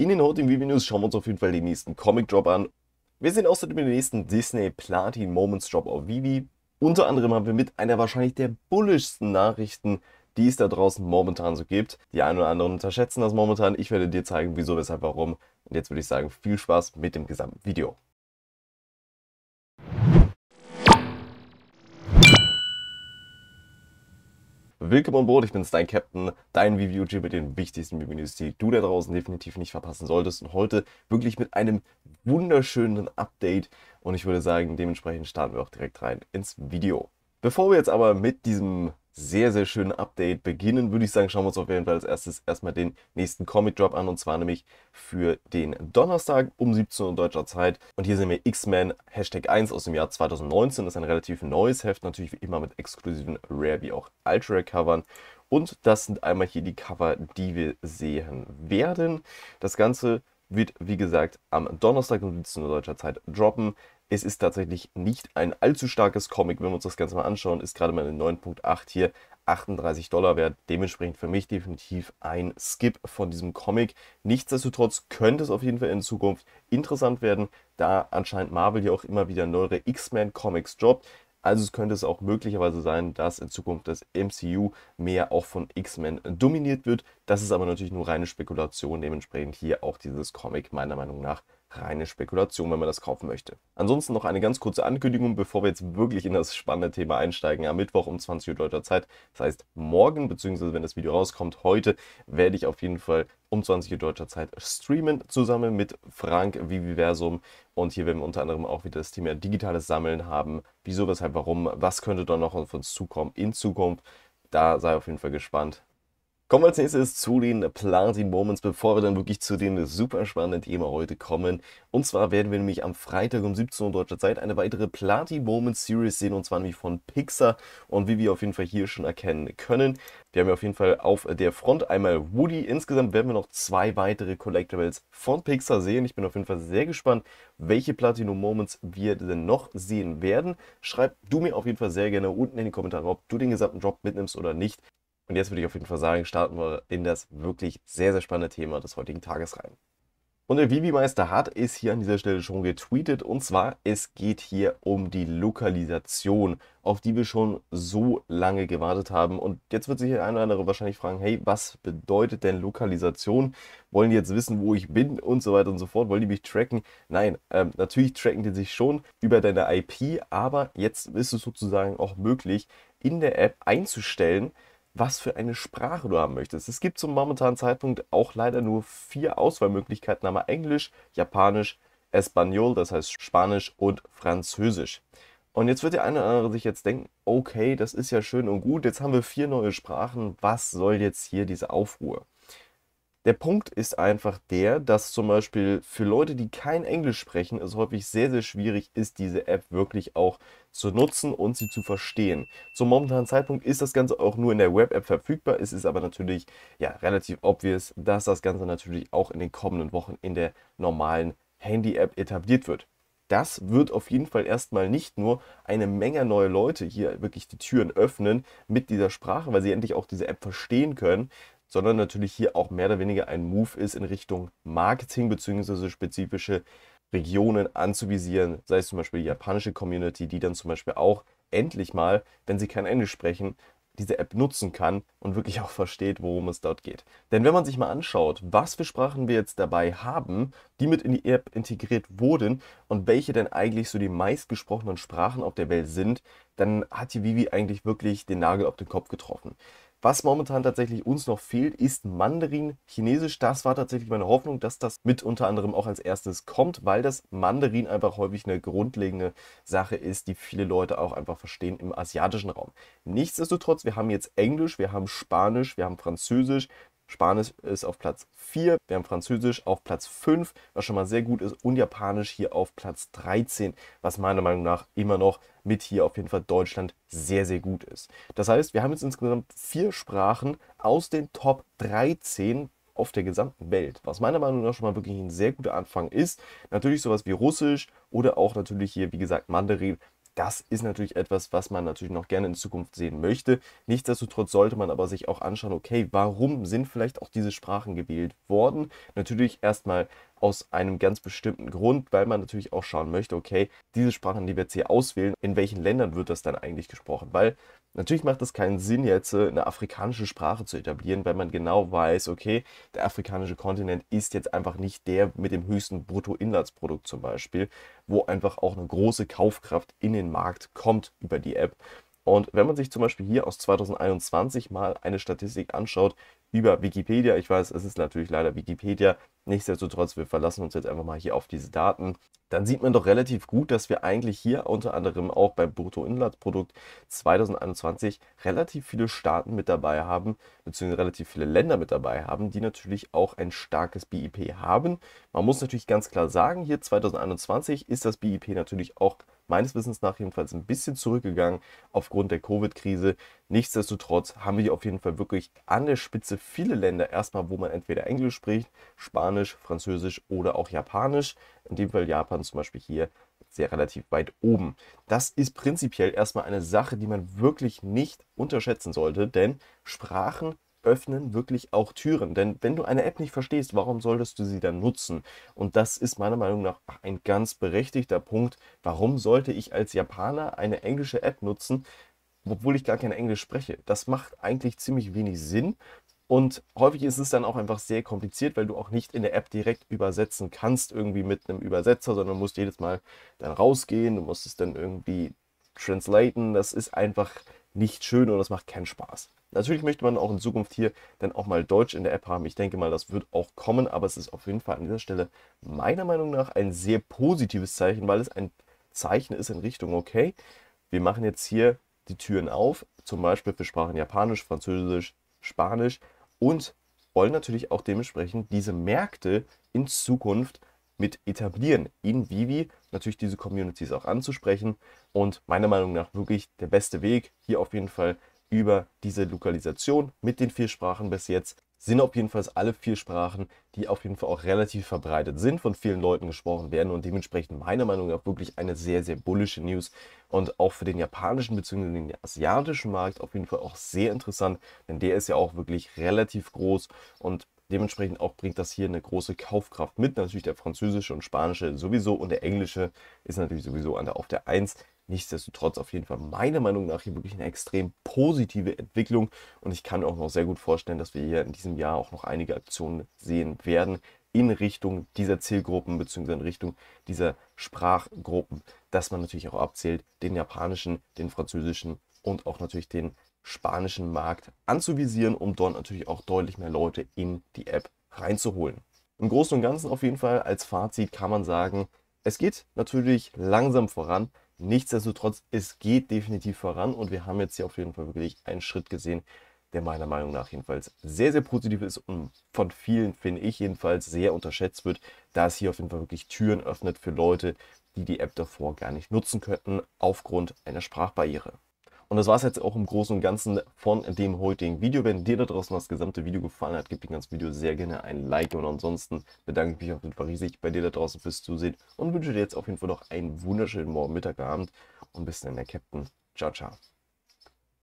In den heutigen in Vivi News schauen wir uns auf jeden Fall den nächsten Comic Drop an. Wir sehen außerdem den nächsten Disney Platin Moments Drop auf Vivi. Unter anderem haben wir mit einer wahrscheinlich der bullischsten Nachrichten, die es da draußen momentan so gibt. Die einen oder anderen unterschätzen das momentan. Ich werde dir zeigen, wieso, weshalb, warum. Und jetzt würde ich sagen, viel Spaß mit dem gesamten Video. Willkommen an Bord, ich bin's, dein Captain, dein review mit den wichtigsten Reviews, die du da draußen definitiv nicht verpassen solltest. Und heute wirklich mit einem wunderschönen Update. Und ich würde sagen, dementsprechend starten wir auch direkt rein ins Video. Bevor wir jetzt aber mit diesem sehr, sehr schöne Update beginnen, würde ich sagen, schauen wir uns auf jeden Fall als erstes erstmal den nächsten Comic Drop an und zwar nämlich für den Donnerstag um 17 Uhr deutscher Zeit. Und hier sehen wir X-Men Hashtag 1 aus dem Jahr 2019. Das ist ein relativ neues Heft, natürlich wie immer mit exklusiven Rare wie auch Ultra Covern. Und das sind einmal hier die Cover, die wir sehen werden. Das Ganze wird, wie gesagt, am Donnerstag um 17 Uhr deutscher Zeit droppen es ist tatsächlich nicht ein allzu starkes Comic. Wenn wir uns das Ganze mal anschauen, ist gerade mal eine 9.8 hier 38 Dollar wert. Dementsprechend für mich definitiv ein Skip von diesem Comic. Nichtsdestotrotz könnte es auf jeden Fall in Zukunft interessant werden, da anscheinend Marvel hier auch immer wieder neuere X-Men Comics droppt. Also es könnte es auch möglicherweise sein, dass in Zukunft das MCU mehr auch von X-Men dominiert wird. Das ist aber natürlich nur reine Spekulation. Dementsprechend hier auch dieses Comic meiner Meinung nach reine Spekulation, wenn man das kaufen möchte. Ansonsten noch eine ganz kurze Ankündigung, bevor wir jetzt wirklich in das spannende Thema einsteigen. Am Mittwoch um 20 Uhr deutscher Zeit, das heißt morgen, beziehungsweise wenn das Video rauskommt, heute werde ich auf jeden Fall um 20 Uhr deutscher Zeit streamen, zusammen mit Frank Viviversum. Und hier werden wir unter anderem auch wieder das Thema digitales Sammeln haben. Wieso, weshalb, warum, was könnte da noch auf uns zukommen in Zukunft. Da sei auf jeden Fall gespannt. Kommen wir als nächstes zu den Platin Moments, bevor wir dann wirklich zu dem super spannenden Thema heute kommen. Und zwar werden wir nämlich am Freitag um 17 Uhr deutscher Zeit eine weitere Platin Moments Series sehen und zwar nämlich von Pixar und wie wir auf jeden Fall hier schon erkennen können. Wir haben ja auf jeden Fall auf der Front einmal Woody. Insgesamt werden wir noch zwei weitere Collectibles von Pixar sehen. Ich bin auf jeden Fall sehr gespannt, welche Platinum Moments wir denn noch sehen werden. Schreib du mir auf jeden Fall sehr gerne unten in die Kommentare, ob du den gesamten Drop mitnimmst oder nicht. Und jetzt würde ich auf jeden Fall sagen, starten wir in das wirklich sehr, sehr spannende Thema des heutigen Tages rein. Und der Vivi-Meister hat es hier an dieser Stelle schon getweetet. Und zwar, es geht hier um die Lokalisation, auf die wir schon so lange gewartet haben. Und jetzt wird sich der eine oder andere wahrscheinlich fragen, hey, was bedeutet denn Lokalisation? Wollen die jetzt wissen, wo ich bin und so weiter und so fort? Wollen die mich tracken? Nein, ähm, natürlich tracken die sich schon über deine IP, aber jetzt ist es sozusagen auch möglich, in der App einzustellen, was für eine Sprache du haben möchtest. Es gibt zum momentanen Zeitpunkt auch leider nur vier Auswahlmöglichkeiten, einmal Englisch, Japanisch, Espanol, das heißt Spanisch und Französisch. Und jetzt wird der eine oder andere sich jetzt denken, okay, das ist ja schön und gut, jetzt haben wir vier neue Sprachen, was soll jetzt hier diese Aufruhr? Der Punkt ist einfach der, dass zum Beispiel für Leute, die kein Englisch sprechen, es häufig sehr, sehr schwierig ist, diese App wirklich auch zu nutzen und sie zu verstehen. Zum momentanen Zeitpunkt ist das Ganze auch nur in der Web-App verfügbar. Es ist aber natürlich ja, relativ obvious, dass das Ganze natürlich auch in den kommenden Wochen in der normalen Handy-App etabliert wird das wird auf jeden Fall erstmal nicht nur eine Menge neue Leute hier wirklich die Türen öffnen mit dieser Sprache, weil sie endlich auch diese App verstehen können, sondern natürlich hier auch mehr oder weniger ein Move ist in Richtung Marketing bzw. spezifische Regionen anzuvisieren, sei es zum Beispiel die japanische Community, die dann zum Beispiel auch endlich mal, wenn sie kein Englisch sprechen, diese App nutzen kann und wirklich auch versteht, worum es dort geht. Denn wenn man sich mal anschaut, was für Sprachen wir jetzt dabei haben, die mit in die App integriert wurden und welche denn eigentlich so die meistgesprochenen Sprachen auf der Welt sind, dann hat die Vivi eigentlich wirklich den Nagel auf den Kopf getroffen. Was momentan tatsächlich uns noch fehlt, ist Mandarin Chinesisch. Das war tatsächlich meine Hoffnung, dass das mit unter anderem auch als erstes kommt, weil das Mandarin einfach häufig eine grundlegende Sache ist, die viele Leute auch einfach verstehen im asiatischen Raum. Nichtsdestotrotz, wir haben jetzt Englisch, wir haben Spanisch, wir haben Französisch, Spanisch ist auf Platz 4, wir haben Französisch auf Platz 5, was schon mal sehr gut ist, und Japanisch hier auf Platz 13, was meiner Meinung nach immer noch mit hier auf jeden Fall Deutschland sehr, sehr gut ist. Das heißt, wir haben jetzt insgesamt vier Sprachen aus den Top 13 auf der gesamten Welt, was meiner Meinung nach schon mal wirklich ein sehr guter Anfang ist. Natürlich sowas wie Russisch oder auch natürlich hier, wie gesagt, Mandarin das ist natürlich etwas, was man natürlich noch gerne in Zukunft sehen möchte. Nichtsdestotrotz sollte man aber sich auch anschauen, okay, warum sind vielleicht auch diese Sprachen gewählt worden? Natürlich erstmal aus einem ganz bestimmten Grund, weil man natürlich auch schauen möchte, okay, diese Sprachen, die wir jetzt hier auswählen, in welchen Ländern wird das dann eigentlich gesprochen? Weil Natürlich macht es keinen Sinn, jetzt äh, eine afrikanische Sprache zu etablieren, weil man genau weiß, okay, der afrikanische Kontinent ist jetzt einfach nicht der mit dem höchsten Bruttoinlandsprodukt zum Beispiel, wo einfach auch eine große Kaufkraft in den Markt kommt über die App. Und wenn man sich zum Beispiel hier aus 2021 mal eine Statistik anschaut über Wikipedia, ich weiß, es ist natürlich leider Wikipedia, Nichtsdestotrotz, wir verlassen uns jetzt einfach mal hier auf diese Daten. Dann sieht man doch relativ gut, dass wir eigentlich hier unter anderem auch beim Bruttoinlandsprodukt 2021 relativ viele Staaten mit dabei haben, beziehungsweise relativ viele Länder mit dabei haben, die natürlich auch ein starkes BIP haben. Man muss natürlich ganz klar sagen, hier 2021 ist das BIP natürlich auch meines Wissens nach jedenfalls ein bisschen zurückgegangen aufgrund der Covid-Krise. Nichtsdestotrotz haben wir hier auf jeden Fall wirklich an der Spitze viele Länder erstmal, wo man entweder Englisch spricht, Spanisch, Englisch, Französisch oder auch Japanisch. In dem Fall Japan zum Beispiel hier sehr relativ weit oben. Das ist prinzipiell erstmal eine Sache, die man wirklich nicht unterschätzen sollte, denn Sprachen öffnen wirklich auch Türen. Denn wenn du eine App nicht verstehst, warum solltest du sie dann nutzen? Und das ist meiner Meinung nach ein ganz berechtigter Punkt. Warum sollte ich als Japaner eine englische App nutzen, obwohl ich gar kein Englisch spreche? Das macht eigentlich ziemlich wenig Sinn, und häufig ist es dann auch einfach sehr kompliziert, weil du auch nicht in der App direkt übersetzen kannst, irgendwie mit einem Übersetzer, sondern musst jedes Mal dann rausgehen, du musst es dann irgendwie translaten. Das ist einfach nicht schön und das macht keinen Spaß. Natürlich möchte man auch in Zukunft hier dann auch mal Deutsch in der App haben. Ich denke mal, das wird auch kommen, aber es ist auf jeden Fall an dieser Stelle meiner Meinung nach ein sehr positives Zeichen, weil es ein Zeichen ist in Richtung, okay, wir machen jetzt hier die Türen auf, zum Beispiel für Sprachen Japanisch, Französisch, Spanisch, und wollen natürlich auch dementsprechend diese Märkte in Zukunft mit etablieren, in Vivi natürlich diese Communities auch anzusprechen und meiner Meinung nach wirklich der beste Weg hier auf jeden Fall über diese Lokalisation mit den vier Sprachen bis jetzt sind auf jeden Fall alle vier Sprachen, die auf jeden Fall auch relativ verbreitet sind, von vielen Leuten gesprochen werden und dementsprechend meiner Meinung nach wirklich eine sehr, sehr bullische News und auch für den japanischen bzw. den asiatischen Markt auf jeden Fall auch sehr interessant, denn der ist ja auch wirklich relativ groß und Dementsprechend auch bringt das hier eine große Kaufkraft mit. Natürlich der französische und spanische sowieso und der englische ist natürlich sowieso an der, auf der 1. Nichtsdestotrotz auf jeden Fall meiner Meinung nach hier wirklich eine extrem positive Entwicklung und ich kann mir auch noch sehr gut vorstellen, dass wir hier in diesem Jahr auch noch einige Aktionen sehen werden in Richtung dieser Zielgruppen bzw. in Richtung dieser Sprachgruppen, dass man natürlich auch abzählt, den japanischen, den französischen und auch natürlich den spanischen Markt anzuvisieren, um dort natürlich auch deutlich mehr Leute in die App reinzuholen. Im Großen und Ganzen auf jeden Fall als Fazit kann man sagen, es geht natürlich langsam voran. Nichtsdestotrotz, es geht definitiv voran und wir haben jetzt hier auf jeden Fall wirklich einen Schritt gesehen, der meiner Meinung nach jedenfalls sehr, sehr positiv ist und von vielen, finde ich jedenfalls, sehr unterschätzt wird, da es hier auf jeden Fall wirklich Türen öffnet für Leute, die die App davor gar nicht nutzen könnten, aufgrund einer Sprachbarriere. Und das war es jetzt auch im Großen und Ganzen von dem heutigen Video. Wenn dir da draußen das gesamte Video gefallen hat, gib dem ganzen Video sehr gerne ein Like. Und ansonsten bedanke ich mich auf jeden Fall riesig bei dir da draußen fürs Zusehen und wünsche dir jetzt auf jeden Fall noch einen wunderschönen Morgen, Mittag, Abend und bis dann, der Captain. Ciao, ciao.